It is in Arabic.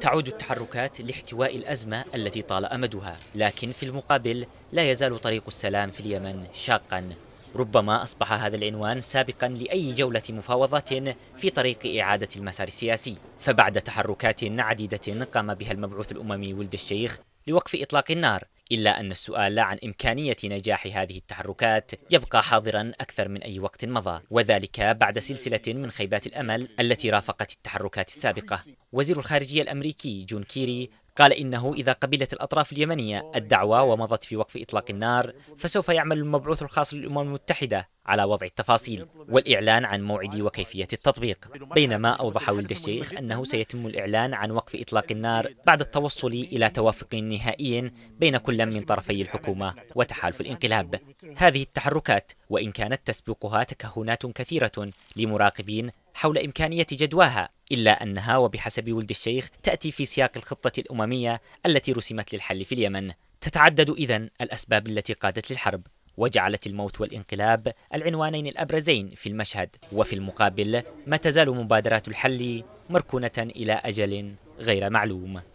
تعود التحركات لاحتواء الأزمة التي طال أمدها لكن في المقابل لا يزال طريق السلام في اليمن شاقا ربما أصبح هذا العنوان سابقا لأي جولة مفاوضات في طريق إعادة المسار السياسي فبعد تحركات عديدة قام بها المبعوث الأممي ولد الشيخ لوقف إطلاق النار إلا أن السؤال عن إمكانية نجاح هذه التحركات يبقى حاضرا أكثر من أي وقت مضى وذلك بعد سلسلة من خيبات الأمل التي رافقت التحركات السابقة وزير الخارجية الأمريكي جون كيري قال إنه إذا قبلت الأطراف اليمنية الدعوة ومضت في وقف إطلاق النار فسوف يعمل المبعوث الخاص للأمم المتحدة على وضع التفاصيل والإعلان عن موعد وكيفية التطبيق بينما أوضح ولد الشيخ أنه سيتم الإعلان عن وقف إطلاق النار بعد التوصل إلى توافق نهائي بين كل من طرفي الحكومة وتحالف الانقلاب هذه التحركات وإن كانت تسبقها تكهنات كثيرة لمراقبين حول إمكانية جدواها إلا أنها وبحسب ولد الشيخ تأتي في سياق الخطة الأممية التي رسمت للحل في اليمن تتعدد إذن الأسباب التي قادت للحرب وجعلت الموت والانقلاب العنوانين الابرزين في المشهد وفي المقابل ما تزال مبادرات الحل مركونه الى اجل غير معلوم